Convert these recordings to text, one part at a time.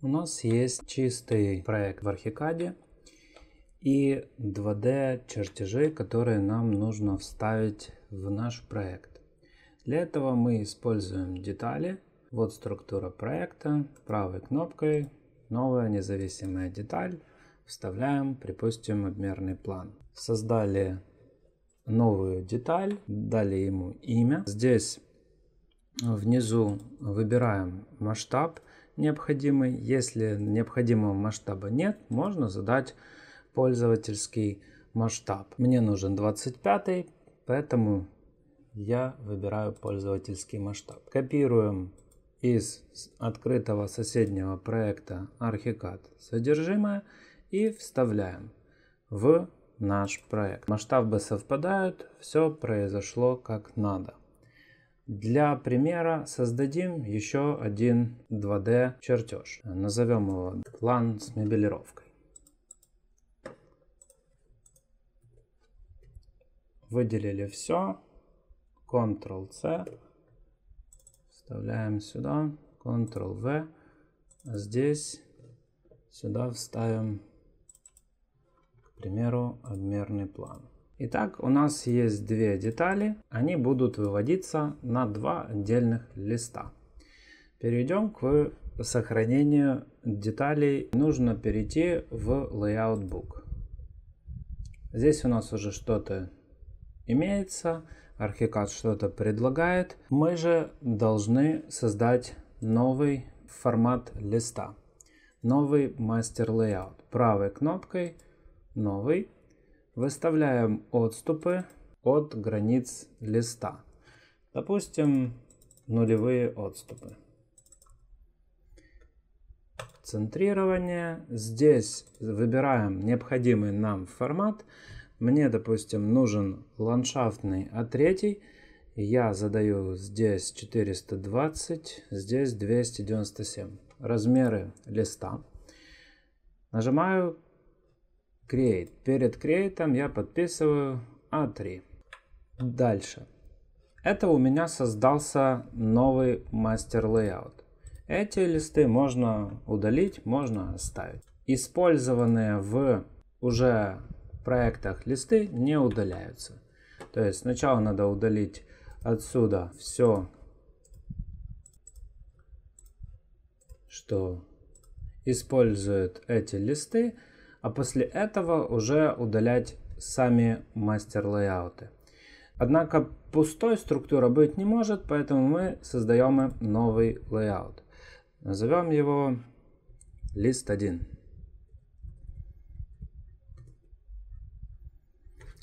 У нас есть чистый проект в Архикаде и 2D чертежи, которые нам нужно вставить в наш проект. Для этого мы используем детали. Вот структура проекта. Правой кнопкой новая независимая деталь. Вставляем, припустим, обмерный план. Создали новую деталь, дали ему имя. Здесь внизу выбираем масштаб необходимый. Если необходимого масштаба нет, можно задать пользовательский масштаб. Мне нужен 25, поэтому я выбираю пользовательский масштаб. Копируем из открытого соседнего проекта Archicad содержимое и вставляем в наш проект. Масштабы совпадают, все произошло как надо. Для примера создадим еще один 2D чертеж. Назовем его план с мебелировкой. Выделили все. Ctrl-C. Вставляем сюда. Ctrl-V. Здесь сюда вставим, к примеру, обмерный план. Итак, у нас есть две детали. Они будут выводиться на два отдельных листа. Перейдем к сохранению деталей. Нужно перейти в Layout Book. Здесь у нас уже что-то имеется. Архикад что-то предлагает. Мы же должны создать новый формат листа. Новый мастер layout. Правой кнопкой новый Выставляем отступы от границ листа. Допустим, нулевые отступы. Центрирование. Здесь выбираем необходимый нам формат. Мне, допустим, нужен ландшафтный А3. Я задаю здесь 420, здесь 297. Размеры листа. Нажимаю create. Перед create я подписываю A3. А Дальше. Это у меня создался новый мастер layout. Эти листы можно удалить, можно оставить. Использованные в уже проектах листы не удаляются. То есть сначала надо удалить отсюда все, что используют эти листы, а после этого уже удалять сами мастер-лейауты. Однако пустой структура быть не может, поэтому мы создаем новый лейаут. Назовем его лист 1.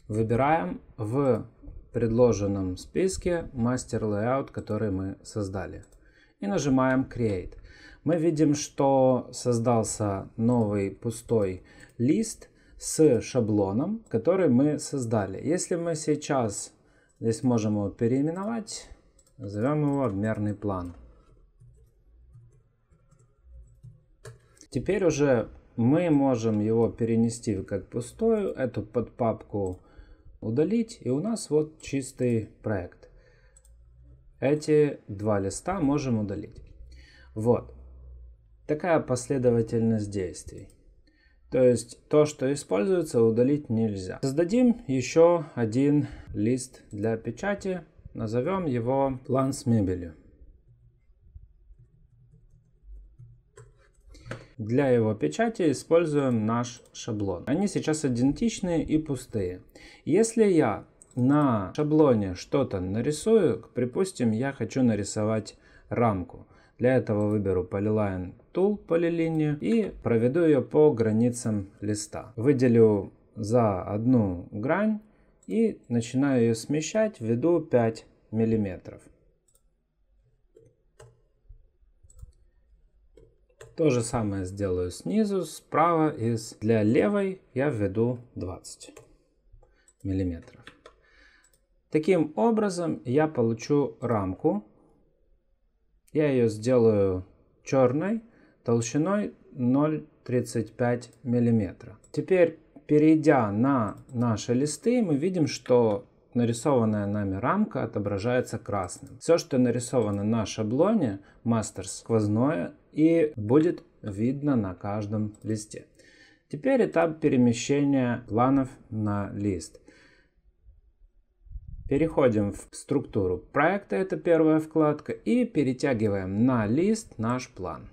Выбираем в предложенном списке мастер лейаут, который мы создали. И нажимаем Create. Мы видим, что создался новый пустой лейаут лист с шаблоном, который мы создали. Если мы сейчас здесь можем его переименовать, назовем его обмерный план. Теперь уже мы можем его перенести как пустую, эту подпапку удалить, и у нас вот чистый проект. Эти два листа можем удалить. Вот. Такая последовательность действий. То есть то, что используется, удалить нельзя. Создадим еще один лист для печати. Назовем его план с мебелью. Для его печати используем наш шаблон. Они сейчас идентичные и пустые. Если я на шаблоне что-то нарисую, припустим, я хочу нарисовать рамку, для этого выберу Polyline Tool полилинию и проведу ее по границам листа. Выделю за одну грань и начинаю ее смещать, введу 5 миллиметров. То же самое сделаю снизу, справа и для левой я введу 20 миллиметров. Таким образом я получу рамку, я ее сделаю черной толщиной 0,35 мм. Теперь, перейдя на наши листы, мы видим, что нарисованная нами рамка отображается красным. Все, что нарисовано на шаблоне, мастер сквозное и будет видно на каждом листе. Теперь этап перемещения планов на лист. Переходим в структуру проекта, это первая вкладка, и перетягиваем на лист наш план.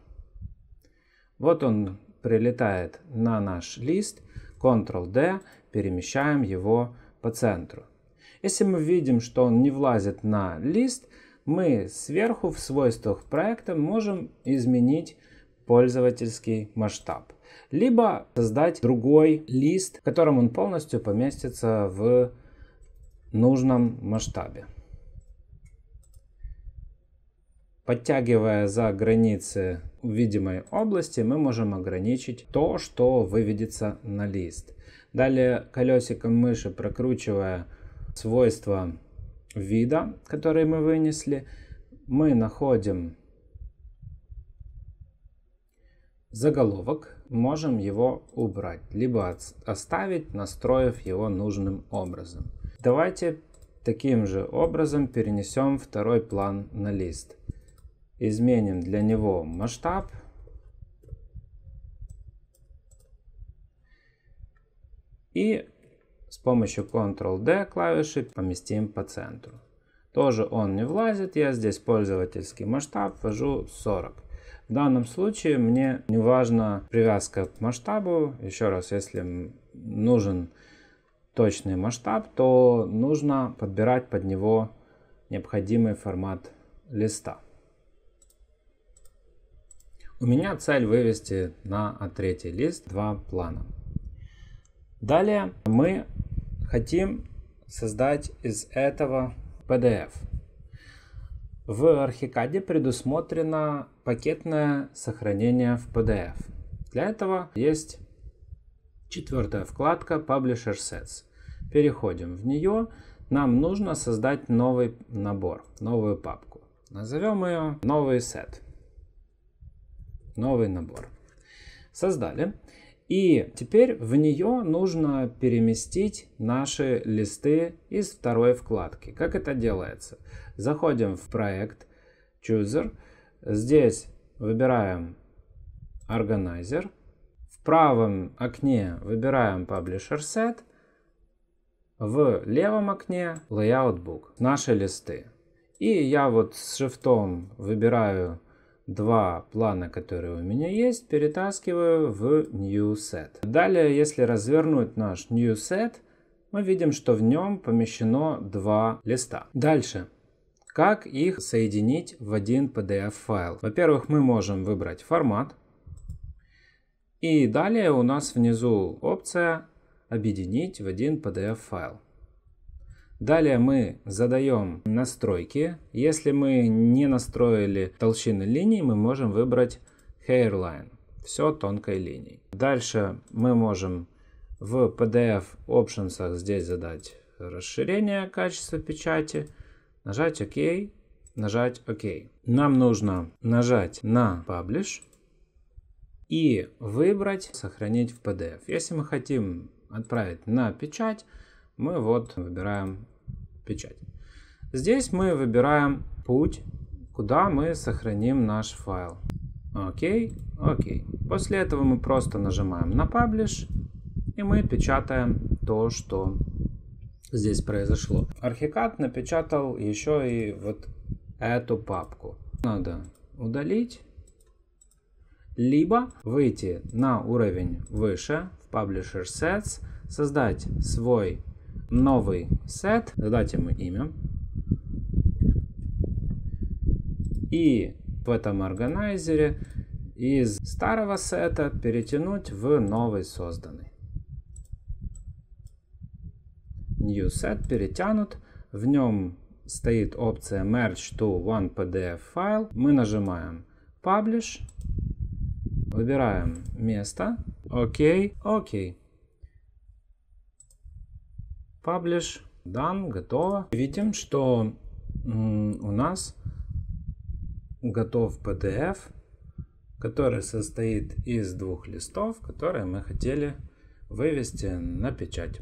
Вот он прилетает на наш лист, Ctrl-D, перемещаем его по центру. Если мы видим, что он не влазит на лист, мы сверху в свойствах проекта можем изменить пользовательский масштаб. Либо создать другой лист, в котором он полностью поместится в нужном масштабе. Подтягивая за границы видимой области, мы можем ограничить то, что выведется на лист. Далее колесиком мыши прокручивая свойства вида, которые мы вынесли, мы находим заголовок, можем его убрать, либо оставить, настроив его нужным образом. Давайте таким же образом перенесем второй план на лист. Изменим для него масштаб. И с помощью Ctrl-D клавиши поместим по центру. Тоже он не влазит, я здесь пользовательский масштаб ввожу 40. В данном случае мне не важна привязка к масштабу. Еще раз, если нужен точный масштаб, то нужно подбирать под него необходимый формат листа. У меня цель вывести на третий лист два плана. Далее мы хотим создать из этого PDF. В Архикаде предусмотрено пакетное сохранение в PDF. Для этого есть Четвертая вкладка Publisher Sets. Переходим в нее. Нам нужно создать новый набор, новую папку. Назовем ее «Новый сет». Новый набор. Создали. И теперь в нее нужно переместить наши листы из второй вкладки. Как это делается? Заходим в проект Chooser. Здесь выбираем Organizer. В правом окне выбираем Publisher Set, в левом окне Layout Book, наши листы. И я вот с шифтом выбираю два плана, которые у меня есть, перетаскиваю в New Set. Далее, если развернуть наш New Set, мы видим, что в нем помещено два листа. Дальше. Как их соединить в один PDF файл? Во-первых, мы можем выбрать формат. И далее у нас внизу опция «Объединить в один PDF-файл». Далее мы задаем настройки. Если мы не настроили толщины линий, мы можем выбрать Hairline. Все тонкой линией. Дальше мы можем в PDF Options здесь задать расширение качества печати, нажать ОК, нажать ОК. Нам нужно нажать на Publish и выбрать «Сохранить в PDF». Если мы хотим отправить на печать, мы вот выбираем печать. Здесь мы выбираем путь, куда мы сохраним наш файл. Окей, окей. После этого мы просто нажимаем на Publish, и мы печатаем то, что здесь произошло. Архикат напечатал еще и вот эту папку. Надо удалить либо выйти на уровень выше в Publisher Sets, создать свой новый сет, задать ему имя. И в этом органайзере из старого сета перетянуть в новый созданный. New Set перетянут. В нем стоит опция Merge to One PDF File. Мы нажимаем Publish. Выбираем место. Окей, окей. Publish. дан, готово. Видим, что у нас готов PDF, который состоит из двух листов, которые мы хотели вывести на печать.